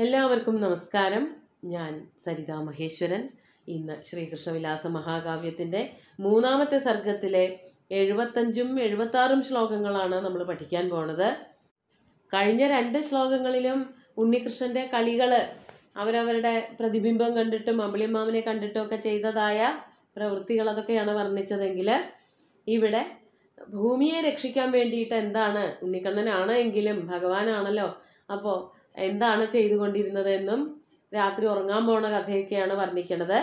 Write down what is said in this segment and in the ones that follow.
എല്ലാവർക്കും നമസ്കാരം ഞാൻ സരിതാ മഹേശ്വരൻ ഇന്ന് ശ്രീകൃഷ്ണവിലാസ മഹാകാവ്യത്തിൻ്റെ മൂന്നാമത്തെ സർഗത്തിലെ എഴുപത്തഞ്ചും എഴുപത്താറും ശ്ലോകങ്ങളാണ് നമ്മൾ പഠിക്കാൻ പോണത് കഴിഞ്ഞ രണ്ട് ശ്ലോകങ്ങളിലും ഉണ്ണികൃഷ്ണൻ്റെ കളികൾ അവരവരുടെ പ്രതിബിംബം കണ്ടിട്ടും അമ്പിളിയമ്മാവിനെ കണ്ടിട്ടും ഒക്കെ ചെയ്തതായ പ്രവൃത്തികൾ അതൊക്കെയാണ് വർണ്ണിച്ചതെങ്കിൽ ഇവിടെ ഭൂമിയെ രക്ഷിക്കാൻ വേണ്ടിയിട്ട് എന്താണ് ഉണ്ണിക്കണ്ണനാണ് എങ്കിലും ഭഗവാനാണല്ലോ അപ്പോൾ എന്താണ് എന്നും രാത്രി ഉറങ്ങാൻ പോണ കഥയൊക്കെയാണ് വർണ്ണിക്കണത്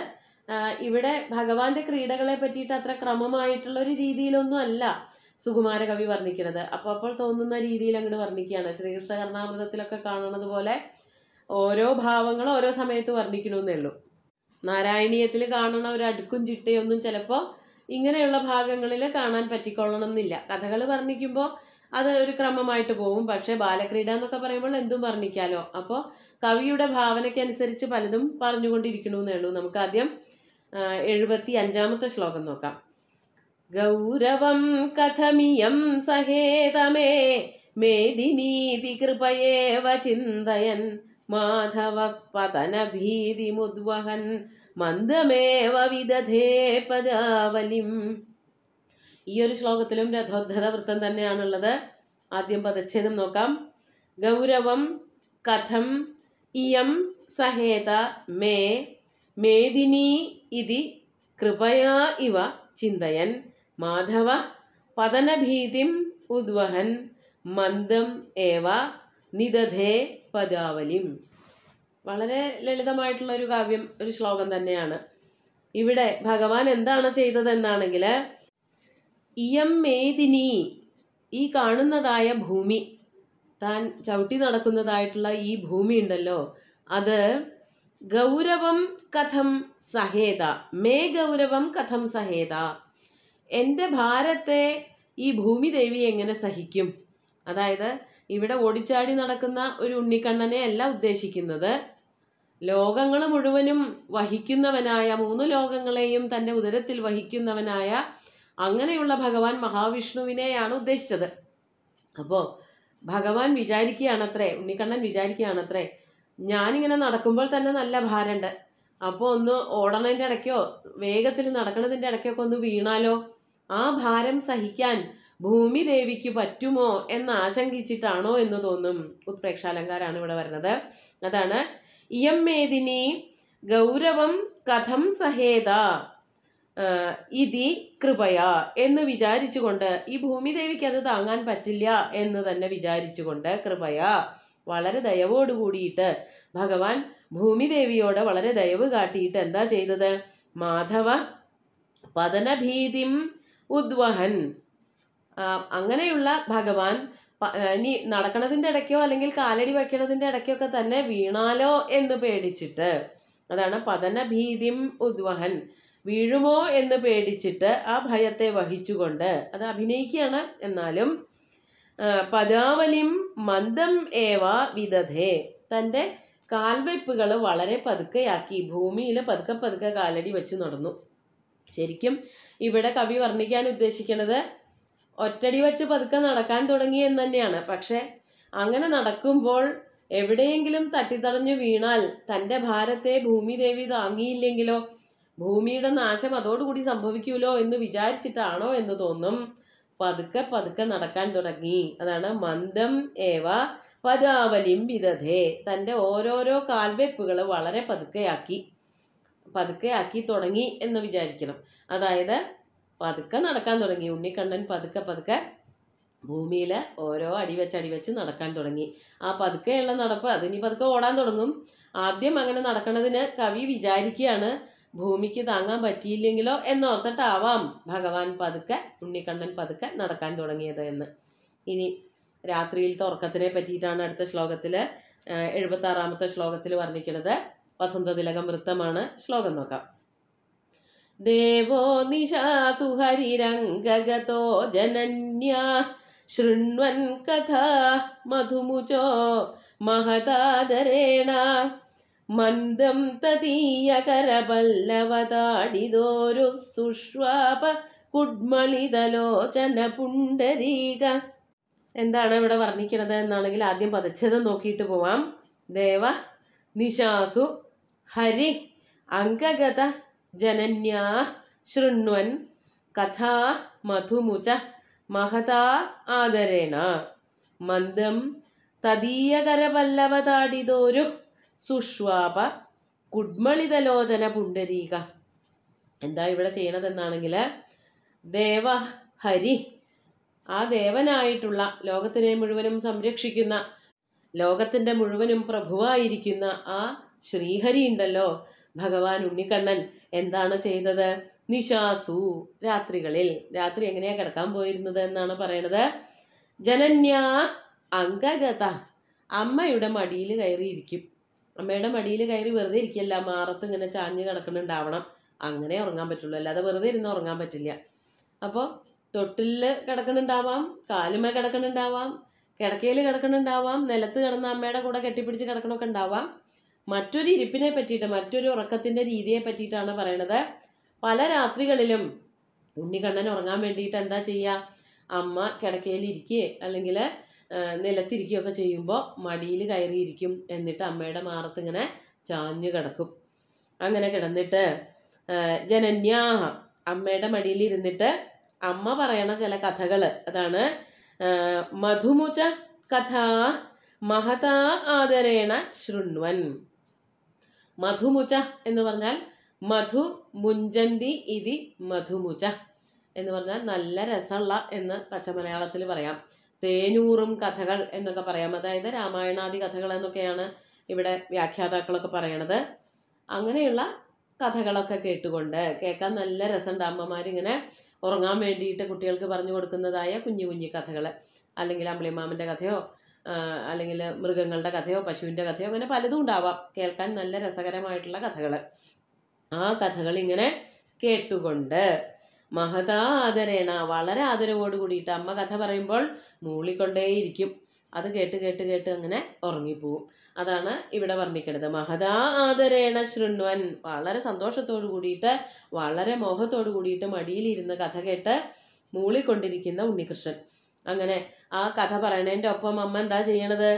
ഇവിടെ ഭഗവാന്റെ ക്രീഡകളെ പറ്റിയിട്ട് അത്ര ക്രമമായിട്ടുള്ള ഒരു രീതിയിലൊന്നും അല്ല സുകുമാര കവി വർണ്ണിക്കണത് അപ്പോൾ അപ്പോൾ തോന്നുന്ന രീതിയിൽ അങ്ങോട്ട് വർണ്ണിക്കുകയാണ് ശ്രീകൃഷ്ണ കർണാമൃതത്തിലൊക്കെ കാണുന്നത് പോലെ ഓരോ ഭാവങ്ങൾ ഓരോ സമയത്ത് വർണ്ണിക്കണമെന്നേ ഉള്ളൂ നാരായണീയത്തിൽ കാണുന്ന ഒരു അടുക്കും ചിട്ടയൊന്നും ചിലപ്പോൾ ഇങ്ങനെയുള്ള ഭാഗങ്ങളിൽ കാണാൻ പറ്റിക്കൊള്ളണം എന്നില്ല കഥകൾ വർണ്ണിക്കുമ്പോൾ അത് ഒരു ക്രമമായിട്ട് പോകും പക്ഷേ ബാലക്രീഡ എന്നൊക്കെ പറയുമ്പോൾ എന്തും വർണ്ണിക്കാലോ അപ്പോൾ കവിയുടെ ഭാവനയ്ക്കനുസരിച്ച് പലതും പറഞ്ഞുകൊണ്ടിരിക്കണമെന്നേ ഉള്ളൂ നമുക്ക് ആദ്യം എഴുപത്തി അഞ്ചാമത്തെ ശ്ലോകം നോക്കാം ഗൗരവം കഥമിയം സഹേതമേ മേദിനീതി കൃപയേവ ചിന്തയൻ മാധവ പതന മുദ്വഹൻ മന്ദമേവ വിദധേ പദാവലിം ഈ ഒരു ശ്ലോകത്തിലും രഥോദ്ധത വൃത്തം തന്നെയാണുള്ളത് ആദ്യം പദച്ഛേദം നോക്കാം ഗൗരവം കഥം ഇയം സഹേത മേ മേദിനി ഇതി കൃപയാ ഇവ ചിന്തയൻ മാധവ പതനഭീതിം ഉദ്വഹൻ മന്ദം ഏവ നിദധേ പദാവലിം വളരെ ലളിതമായിട്ടുള്ള ഒരു കാവ്യം ഒരു ശ്ലോകം തന്നെയാണ് ഇവിടെ ഭഗവാൻ എന്താണ് ചെയ്തതെന്നാണെങ്കിൽ ഇയം മേദിനി ഈ കാണുന്നതായ ഭൂമി താൻ ചവിട്ടി നടക്കുന്നതായിട്ടുള്ള ഈ ഭൂമി ഉണ്ടല്ലോ അത് ഗൗരവം കഥം സഹേത മേ ഗൗരവം കഥം സഹേത എൻ്റെ ഭാരത്തെ ഈ ഭൂമി ദേവി എങ്ങനെ സഹിക്കും അതായത് ഇവിടെ ഓടിച്ചാടി നടക്കുന്ന ഒരു ഉണ്ണിക്കണ്ണനെ അല്ല ഉദ്ദേശിക്കുന്നത് ലോകങ്ങൾ മുഴുവനും വഹിക്കുന്നവനായ മൂന്ന് ലോകങ്ങളെയും തൻ്റെ ഉദരത്തിൽ വഹിക്കുന്നവനായ അങ്ങനെയുള്ള ഭഗവാൻ മഹാവിഷ്ണുവിനെയാണ് ഉദ്ദേശിച്ചത് അപ്പോൾ ഭഗവാൻ വിചാരിക്കുകയാണത്രേ ഉണ്ണിക്കണ്ണൻ വിചാരിക്കുകയാണത്രേ ഞാനിങ്ങനെ നടക്കുമ്പോൾ തന്നെ നല്ല ഭാരമുണ്ട് അപ്പോൾ ഒന്ന് ഓടണതിൻ്റെ ഇടയ്ക്കോ വേഗത്തിൽ നടക്കണതിൻ്റെ ഇടയ്ക്കൊക്കെ ഒന്ന് വീണാലോ ആ ഭാരം സഹിക്കാൻ ഭൂമി ദേവിക്ക് പറ്റുമോ എന്ന് ആശങ്കിച്ചിട്ടാണോ എന്ന് തോന്നും ഉത്പ്രേക്ഷാലങ്കാരാണ് ഇവിടെ വരുന്നത് അതാണ് ഇയം മേദിനി ഗൗരവം കഥം സഹേത ഇതി കൃപയ എന്ന് വിചാരിച്ചുകൊണ്ട് ഈ ഭൂമിദേവിക്ക് അത് താങ്ങാൻ പറ്റില്ല എന്ന് തന്നെ വിചാരിച്ചുകൊണ്ട് കൃപയ വളരെ ദയവോട് കൂടിയിട്ട് ഭഗവാൻ ഭൂമിദേവിയോട് വളരെ ദയവ് കാട്ടിയിട്ട് എന്താ ചെയ്തത് മാധവ പതനഭീതിം ഉദ്വഹൻ അങ്ങനെയുള്ള ഭഗവാൻ ഇനി നടക്കണതിൻ്റെ ഇടയ്ക്കോ അല്ലെങ്കിൽ കാലടി വയ്ക്കണതിൻ്റെ ഇടയ്ക്കൊക്കെ തന്നെ വീണാലോ എന്ന് പേടിച്ചിട്ട് അതാണ് പതനഭീതിം ഉദ്വഹൻ വീഴുമോ എന്ന് പേടിച്ചിട്ട് ആ ഭയത്തെ വഹിച്ചുകൊണ്ട് അത് അഭിനയിക്കുകയാണ് എന്നാലും പദാവലിം മന്ദം ഏവ വിദധേ തൻ്റെ കാൽവയ്പ്പുകൾ വളരെ പതുക്കെയാക്കി ഭൂമിയിൽ പതുക്കെ പതുക്കെ കാലടി വെച്ച് നടന്നു ശരിക്കും ഇവിടെ കവി വർണ്ണിക്കാൻ ഉദ്ദേശിക്കുന്നത് ഒറ്റടി വെച്ച് പതുക്കെ നടക്കാൻ തുടങ്ങി എന്ന് തന്നെയാണ് പക്ഷേ അങ്ങനെ നടക്കുമ്പോൾ എവിടെയെങ്കിലും തട്ടിത്തടഞ്ഞു വീണാൽ തൻ്റെ ഭാരത്തെ ഭൂമിദേവി താങ്ങിയില്ലെങ്കിലോ ഭൂമിയുടെ നാശം അതോടുകൂടി സംഭവിക്കൂലോ എന്ന് വിചാരിച്ചിട്ടാണോ എന്ന് തോന്നും പതുക്കെ പതുക്കെ നടക്കാൻ തുടങ്ങി അതാണ് മന്ദം ഏവ പദാവലിം വിദധേ തൻ്റെ ഓരോരോ കാൽവെപ്പുകൾ വളരെ പതുക്കെയാക്കി പതുക്കെയാക്കി തുടങ്ങി എന്ന് വിചാരിക്കണം അതായത് പതുക്കെ നടക്കാൻ തുടങ്ങി ഉണ്ണിക്കണ്ണൻ പതുക്കെ പതുക്കെ ഭൂമിയിൽ ഓരോ അടിവെച്ച് വെച്ച് നടക്കാൻ തുടങ്ങി ആ പതുക്കെയുള്ള നടപ്പ് അതിനി പതുക്കെ ഓടാൻ തുടങ്ങും ആദ്യം അങ്ങനെ നടക്കുന്നതിന് കവി വിചാരിക്കുകയാണ് ഭൂമിക്ക് താങ്ങാൻ പറ്റിയില്ലെങ്കിലോ എന്നോർത്തിട്ടാവാം ഭഗവാൻ പതുക്കെ ഉണ്ണിക്കണ്ണൻ പതുക്കെ നടക്കാൻ തുടങ്ങിയത് എന്ന് ഇനി രാത്രിയിലത്തെ ഉറക്കത്തിനെ പറ്റിയിട്ടാണ് അടുത്ത ശ്ലോകത്തിൽ എഴുപത്തി ആറാമത്തെ ശ്ലോകത്തിൽ വർണ്ണിക്കുന്നത് വസന്തതിലകം വൃത്തമാണ് ശ്ലോകം നോക്കാം ദേവോ നിശാസുഹരിരംഗഗതോ ജനന്യ ശൃണ്വൻ കഥ മധുമുചോ മഹതാദരേണ മന്ദം കരപല്ലവതാടിതോരു സുഷ്വാപ കുഡ്മളിതലോചന പുണ്ടരീക എന്താണ് ഇവിടെ വർണ്ണിക്കുന്നത് എന്നാണെങ്കിൽ ആദ്യം പതച്ചത് നോക്കിയിട്ട് പോവാം ദേവ നിശാസു ഹരി അംഗഗത ജനന്യാ ശൃണ്വൻ കഥാ മധുമുച മഹതാ ആദരേണ മന്ദം തദീയകരപല്ലവതാടിതോരു സുഷ്വാപ കുഡ്മളിതലോചന പുണ്ടരീക എന്താ ഇവിടെ ചെയ്യണതെന്നാണെങ്കിൽ ദേവ ഹരി ആ ദേവനായിട്ടുള്ള ലോകത്തിനെ മുഴുവനും സംരക്ഷിക്കുന്ന ലോകത്തിൻ്റെ മുഴുവനും പ്രഭുവായിരിക്കുന്ന ആ ശ്രീഹരി ഉണ്ടല്ലോ ഭഗവാൻ ഉണ്ണിക്കണ്ണൻ എന്താണ് ചെയ്തത് നിശാസു രാത്രികളിൽ രാത്രി എങ്ങനെയാ കിടക്കാൻ പോയിരുന്നത് എന്നാണ് പറയണത് ജനന്യാ അംഗഗത അമ്മയുടെ മടിയിൽ കയറിയിരിക്കും അമ്മയുടെ മടിയിൽ കയറി വെറുതെ ഇരിക്കല്ല മാറത്ത് ഇങ്ങനെ ചാഞ്ഞ് കിടക്കുന്നുണ്ടാവണം അങ്ങനെ ഉറങ്ങാൻ പറ്റുള്ളൂ അല്ലാതെ വെറുതെ ഇരുന്ന് ഉറങ്ങാൻ പറ്റില്ല അപ്പോൾ തൊട്ടിലിൽ കിടക്കുന്നുണ്ടാവാം കാലുമേ കിടക്കുന്നുണ്ടാവാം കിടക്കയിൽ കിടക്കുന്നുണ്ടാവാം നിലത്ത് കിടന്ന അമ്മയുടെ കൂടെ കെട്ടിപ്പിടിച്ച് കിടക്കണമൊക്കെ ഉണ്ടാവാം മറ്റൊരു ഇരിപ്പിനെ പറ്റിയിട്ട് മറ്റൊരു ഉറക്കത്തിൻ്റെ രീതിയെ പറ്റിയിട്ടാണ് പറയണത് പല രാത്രികളിലും ഉണ്ണിക്കണ്ണൻ ഉറങ്ങാൻ വേണ്ടിയിട്ട് എന്താ ചെയ്യുക അമ്മ കിടക്കയിൽ ഇരിക്കുകയെ അല്ലെങ്കിൽ നിലത്തിരിക്കുകയൊക്കെ ചെയ്യുമ്പോൾ മടിയിൽ കയറിയിരിക്കും എന്നിട്ട് അമ്മയുടെ ഇങ്ങനെ ചാഞ്ഞു കിടക്കും അങ്ങനെ കിടന്നിട്ട് ജനന്യാഹ അമ്മയുടെ മടിയിൽ ഇരുന്നിട്ട് അമ്മ പറയണ ചില കഥകൾ അതാണ് മധുമുച കഥ മഹതാ ആദരേണ ശൃണ്വൻ മധുമുച എന്ന് പറഞ്ഞാൽ മധു മുഞ്ചന്തി ഇതി മധുമുച എന്ന് പറഞ്ഞാൽ നല്ല രസമുള്ള എന്ന് പച്ചമലയാളത്തിൽ പറയാം തേനൂറും കഥകൾ എന്നൊക്കെ പറയാം അതായത് രാമായണാദി കഥകൾ എന്നൊക്കെയാണ് ഇവിടെ വ്യാഖ്യാതാക്കളൊക്കെ പറയണത് അങ്ങനെയുള്ള കഥകളൊക്കെ കേട്ടുകൊണ്ട് കേൾക്കാൻ നല്ല രസമുണ്ട് അമ്മമാരിങ്ങനെ ഉറങ്ങാൻ വേണ്ടിയിട്ട് കുട്ടികൾക്ക് പറഞ്ഞു കൊടുക്കുന്നതായ കുഞ്ഞു കുഞ്ഞു കഥകൾ അല്ലെങ്കിൽ അമ്പിളിമാമൻ്റെ കഥയോ അല്ലെങ്കിൽ മൃഗങ്ങളുടെ കഥയോ പശുവിൻ്റെ കഥയോ അങ്ങനെ പലതും ഉണ്ടാവാം കേൾക്കാൻ നല്ല രസകരമായിട്ടുള്ള കഥകൾ ആ കഥകളിങ്ങനെ കേട്ടുകൊണ്ട് മഹതാ ആദരേണ വളരെ ആദരവോട് കൂടിയിട്ട് അമ്മ കഥ പറയുമ്പോൾ മൂളിക്കൊണ്ടേയിരിക്കും അത് കേട്ട് കേട്ട് കേട്ട് അങ്ങനെ ഉറങ്ങിപ്പോവും അതാണ് ഇവിടെ വർണ്ണിക്കണത് മഹതാ ആദരേണ ശൃണ്വൻ വളരെ സന്തോഷത്തോട് കൂടിയിട്ട് വളരെ മോഹത്തോട് കൂടിയിട്ട് മടിയിലിരുന്ന് കഥ കേട്ട് മൂളിക്കൊണ്ടിരിക്കുന്ന ഉണ്ണികൃഷ്ണൻ അങ്ങനെ ആ കഥ പറയണതിൻ്റെ ഒപ്പം അമ്മ എന്താ ചെയ്യണത്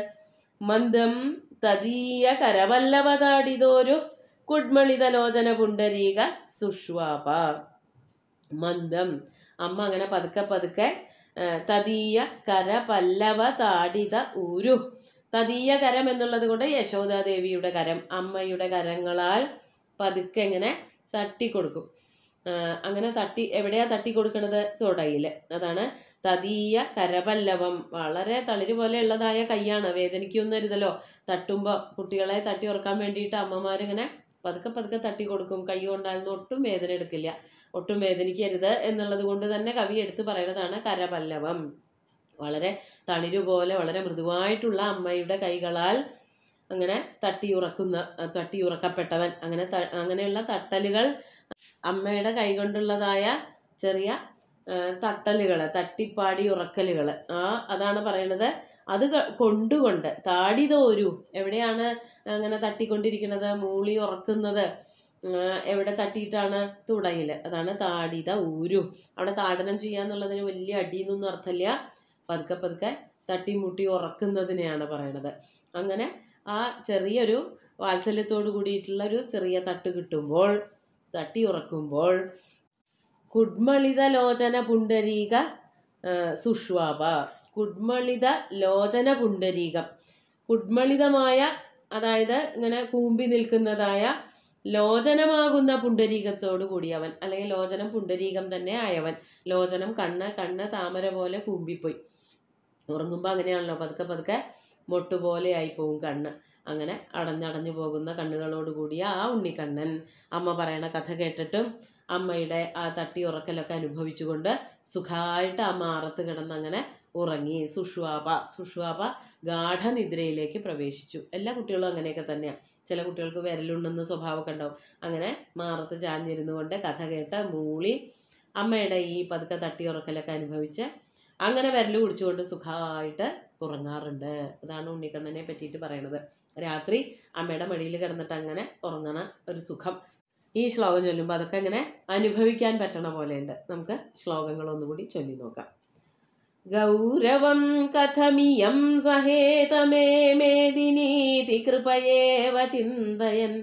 മന്ദം തതീയ കരവല്ലവതാടിതോരു കുഡ്മളിതലോചന പുണ്ടരീക സുഷ്വാപ മന്ദം അമ്മ അങ്ങനെ പതുക്കെ പതുക്കെ തതീയ കര പല്ലവ താടിത ഊരു തതീയ കരം എന്നുള്ളത് കൊണ്ട് യശോദാദേവിയുടെ കരം അമ്മയുടെ കരങ്ങളാൽ പതുക്കെ ഇങ്ങനെ തട്ടിക്കൊടുക്കും അങ്ങനെ തട്ടി എവിടെയാ തട്ടി കൊടുക്കുന്നത് തുടയിൽ അതാണ് തതീയ കരപല്ലവം വളരെ തളിര് പോലെയുള്ളതായ കൈയാണ് വേദനിക്കൊന്നരുതല്ലോ തട്ടുമ്പോൾ കുട്ടികളെ തട്ടി ഉറക്കാൻ വേണ്ടിയിട്ട് അമ്മമാരിങ്ങനെ പതുക്കെ പതുക്കെ തട്ടി കൊടുക്കും കൈ കൊണ്ടാലൊന്നും ഒട്ടും വേദന എടുക്കില്ല ഒട്ടും വേദനിക്കരുത് എന്നുള്ളത് കൊണ്ട് തന്നെ കവി എടുത്തു പറയുന്നതാണ് കരപല്ലവം വളരെ തളിരു പോലെ വളരെ മൃദുവായിട്ടുള്ള അമ്മയുടെ കൈകളാൽ അങ്ങനെ തട്ടിയുറക്കുന്ന തട്ടിയുറക്കപ്പെട്ടവൻ അങ്ങനെ അങ്ങനെയുള്ള തട്ടലുകൾ അമ്മയുടെ കൈകൊണ്ടുള്ളതായ ചെറിയ തട്ടലുകൾ തട്ടിപ്പാടി ഉറക്കലുകൾ ആ അതാണ് പറയുന്നത് അത് കൊണ്ടുകൊണ്ട് താടിതോരു എവിടെയാണ് അങ്ങനെ തട്ടിക്കൊണ്ടിരിക്കുന്നത് മൂളി ഉറക്കുന്നത് എവിടെ തട്ടിയിട്ടാണ് തുടയിൽ അതാണ് താടിത ഊരു അവിടെ താടനം ചെയ്യുക എന്നുള്ളതിന് വലിയ അടിയെന്നൊന്നും അർത്ഥമില്ല പതുക്കെ പതുക്കെ തട്ടിമുട്ടി ഉറക്കുന്നതിനെയാണ് പറയണത് അങ്ങനെ ആ ചെറിയൊരു വാത്സല്യത്തോട് കൂടിയിട്ടുള്ള ഒരു ചെറിയ തട്ട് കിട്ടുമ്പോൾ തട്ടി ഉറക്കുമ്പോൾ കുഡ്മളിത ലോചന പുണ്ടരീക സുഷ്വാപ കുഡ്മളിത ലോചന പുണ്ടരീകം കുഡ്മളിതമായ അതായത് ഇങ്ങനെ കൂമ്പി നിൽക്കുന്നതായ ലോചനമാകുന്ന പുണ്ടരീകത്തോടു കൂടി അവൻ അല്ലെങ്കിൽ ലോചനം പുണ്ടരീകം തന്നെ ആയവൻ ലോചനം കണ്ണ് കണ്ണ് താമര പോലെ കൂമ്പിപ്പോയി ഉറങ്ങുമ്പോൾ അങ്ങനെയാണല്ലോ പതുക്കെ പതുക്കെ മൊട്ടുപോലെ പോകും കണ്ണ് അങ്ങനെ അടഞ്ഞടഞ്ഞു പോകുന്ന കണ്ണുകളോട് കൂടിയ ആ ഉണ്ണിക്കണ്ണൻ അമ്മ പറയണ കഥ കേട്ടിട്ടും അമ്മയുടെ ആ തട്ടി ഉറക്കലൊക്കെ അനുഭവിച്ചുകൊണ്ട് സുഖമായിട്ട് ആ കിടന്ന് കിടന്നങ്ങനെ ഉറങ്ങി സുഷുവാപ സുഷുവാപ ഗാഠനിദ്രയിലേക്ക് പ്രവേശിച്ചു എല്ലാ കുട്ടികളും അങ്ങനെയൊക്കെ തന്നെയാണ് ചില കുട്ടികൾക്ക് വിരലുണ്ടെന്ന സ്വഭാവമൊക്കെ ഉണ്ടാവും അങ്ങനെ മാറത്ത് ചാഞ്ഞിരുന്നു കൊണ്ട് കഥ കേട്ട മൂളി അമ്മയുടെ ഈ പതുക്കെ തട്ടി ഉറക്കലൊക്കെ അനുഭവിച്ച് അങ്ങനെ വിരൽ കുടിച്ചുകൊണ്ട് സുഖമായിട്ട് ഉറങ്ങാറുണ്ട് അതാണ് ഉണ്ണിക്കണ്ണനെ പറ്റിയിട്ട് പറയണത് രാത്രി അമ്മയുടെ മടിയിൽ കിടന്നിട്ട് അങ്ങനെ ഉറങ്ങണ ഒരു സുഖം ഈ ശ്ലോകം ചൊല്ലുമ്പോൾ അതൊക്കെ ഇങ്ങനെ അനുഭവിക്കാൻ പറ്റണ പോലെയുണ്ട് നമുക്ക് ശ്ലോകങ്ങൾ ഒന്നുകൂടി ചൊല്ലി നോക്കാം गौरवं कथमियं सहेतमे मेदिनीति कृपयेव चिन्तयन्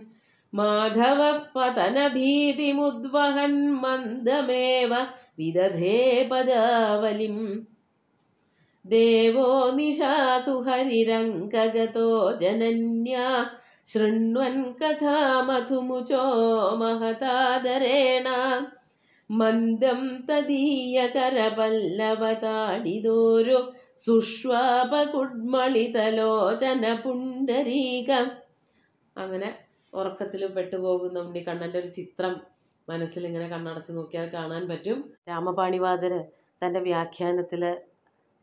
माधवः मन्दमेव विदधे पदावलिम् देवो निशासु हरिरङ्कगतो जनन्या शृण्वन् कथामथुमुचो महतादरेण മന്ദം തദീയകരപല്ലവതാടിതോരു സുഷ്വാപകുഡ്മളിതലോചന പുണ്ടരീകം അങ്ങനെ ഉറക്കത്തിൽ പെട്ടുപോകുന്ന ഉണ്ണിക്കണ്ണൻ്റെ ഒരു ചിത്രം മനസ്സിൽ ഇങ്ങനെ കണ്ണടച്ച് നോക്കിയാൽ കാണാൻ പറ്റും രാമപാണിവാദർ തൻ്റെ വ്യാഖ്യാനത്തിൽ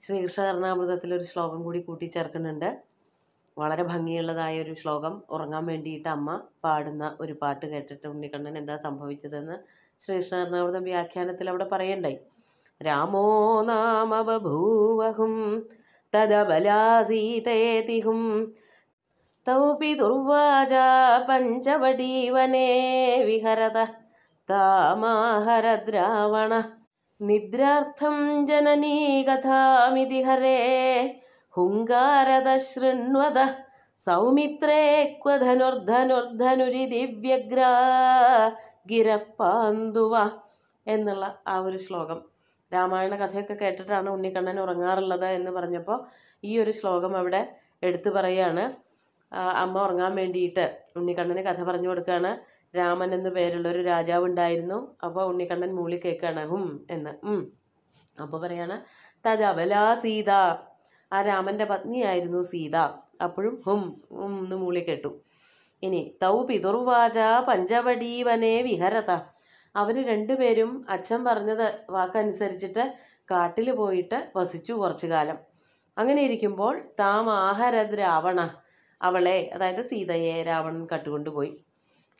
ശ്രീകൃഷ്ണ കർണാമൃതത്തിലൊരു ശ്ലോകം കൂടി കൂട്ടിച്ചേർക്കുന്നുണ്ട് വളരെ ഭംഗിയുള്ളതായ ഒരു ശ്ലോകം ഉറങ്ങാൻ വേണ്ടിയിട്ട് അമ്മ പാടുന്ന ഒരു പാട്ട് കേട്ടിട്ട് ഉണ്ണിക്കണ്ണൻ എന്താ സംഭവിച്ചതെന്ന് എറണാകുളം വ്യാഖ്യാനത്തിൽ അവിടെ പറയണ്ടായി രാമോ നാമവഭൂവഹും തദബലാസീതേതിഹും തൗപി ദുർവാച പഞ്ചവടീവനെ വിഹരത താമാഹരദ്രാവണ നിദ്രാർത്ഥം ജനനീ കഥാമിതി ഹരേ ഹുങ്കാരത ശൃണ്വത സൗമിത്രേക്വധനുർധനുർധനുരി ദിവ്യഗ്ര ഗിരഃ പാന്തുവ എന്നുള്ള ആ ഒരു ശ്ലോകം രാമായണ കഥയൊക്കെ കേട്ടിട്ടാണ് ഉണ്ണിക്കണ്ണൻ ഉറങ്ങാറുള്ളത് എന്ന് പറഞ്ഞപ്പോൾ ഈ ഒരു ശ്ലോകം അവിടെ എടുത്തു പറയുകയാണ് അമ്മ ഉറങ്ങാൻ വേണ്ടിയിട്ട് ഉണ്ണിക്കണ്ണന് കഥ പറഞ്ഞു കൊടുക്കുകയാണ് രാമൻ എന്നു പേരുള്ള ഒരു രാജാവ് ഉണ്ടായിരുന്നു അപ്പോൾ ഉണ്ണിക്കണ്ണൻ മൂളി കേൾക്കുകയാണ് ഹും എന്ന് അപ്പോൾ പറയാണ് തദബല സീത ആ രാമൻ്റെ പത്നിയായിരുന്നു സീത അപ്പോഴും ഹും ഹും എന്ന് മൂളി കേട്ടു ഇനി തൗ പിതുർവാച പഞ്ചവടീവനെ വിഹരത അവർ രണ്ടുപേരും അച്ഛൻ പറഞ്ഞത് വാക്കനുസരിച്ചിട്ട് കാട്ടിൽ പോയിട്ട് വസിച്ചു കുറച്ചു കാലം അങ്ങനെ ഇരിക്കുമ്പോൾ താം ആഹരത് രാവണ അവളെ അതായത് സീതയെ രാവണൻ കട്ടുകൊണ്ടുപോയി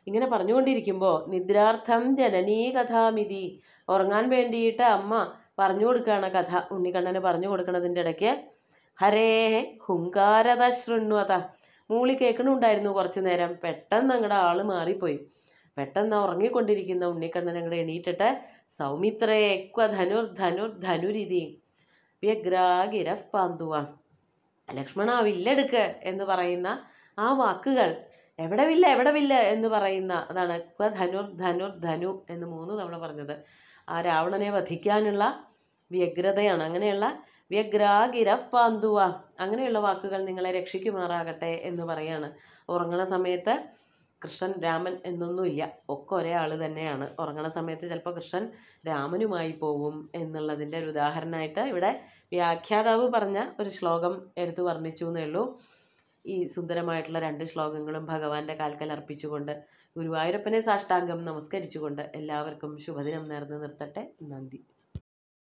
ഇങ്ങനെ പറഞ്ഞുകൊണ്ടിരിക്കുമ്പോൾ നിദ്രാർത്ഥം ജനനീ കഥാമിതി ഉറങ്ങാൻ വേണ്ടിയിട്ട് അമ്മ പറഞ്ഞു കൊടുക്കുകയാണ് കഥ ഉണ്ണിക്കണ്ണന് പറഞ്ഞു കൊടുക്കണതിൻ്റെ ഇടയ്ക്ക് ഹരേ ഹുങ്കാരത ശൃണ്വത മൂളി കേൾക്കണുണ്ടായിരുന്നു കുറച്ചു നേരം പെട്ടെന്ന് അങ്ങടെ ആള് മാറിപ്പോയി പെട്ടെന്ന് ഉറങ്ങിക്കൊണ്ടിരിക്കുന്ന ഉണ്ണിക്കണ്ണൻ അങ്ങടെ എണീറ്റിട്ട് സൗമിത്രേ ക്വ ധനുർ ധനുർ ധനുരിതി വ്യഗ്രാഗിര പാന്തുവ ലക്ഷ്മണ വില്ലെടുക്ക് എന്ന് പറയുന്ന ആ വാക്കുകൾ എവിടെ വില്ല എവിടെ വില്ല എന്ന് പറയുന്ന അതാണ് ക്വ ധനുർ ധനുർ ധനു എന്ന് മൂന്ന് തവണ പറഞ്ഞത് ആ രാവണനെ വധിക്കാനുള്ള വ്യഗ്രതയാണ് അങ്ങനെയുള്ള വ്യഗ്രാഗിരഃ പാന്തുവ അങ്ങനെയുള്ള വാക്കുകൾ നിങ്ങളെ രക്ഷിക്കുമാറാകട്ടെ എന്ന് പറയാണ് ഉറങ്ങണ സമയത്ത് കൃഷ്ണൻ രാമൻ എന്നൊന്നുമില്ല ഒക്കെ ഒരേ ആൾ തന്നെയാണ് ഉറങ്ങണ സമയത്ത് ചിലപ്പോൾ കൃഷ്ണൻ രാമനുമായി പോവും എന്നുള്ളതിൻ്റെ ഒരു ഉദാഹരണമായിട്ട് ഇവിടെ വ്യാഖ്യാതാവ് പറഞ്ഞ ഒരു ശ്ലോകം എടുത്തു വർണ്ണിച്ചു എന്നേ ഉള്ളൂ ഈ സുന്ദരമായിട്ടുള്ള രണ്ട് ശ്ലോകങ്ങളും ഭഗവാന്റെ കാൽക്കൽ അർപ്പിച്ചുകൊണ്ട് ഗുരുവായൂരപ്പനെ സാഷ്ടാംഗം നമസ്കരിച്ചുകൊണ്ട് എല്ലാവർക്കും ശുഭദിനം നേർന്ന് നിർത്തട്ടെ നന്ദി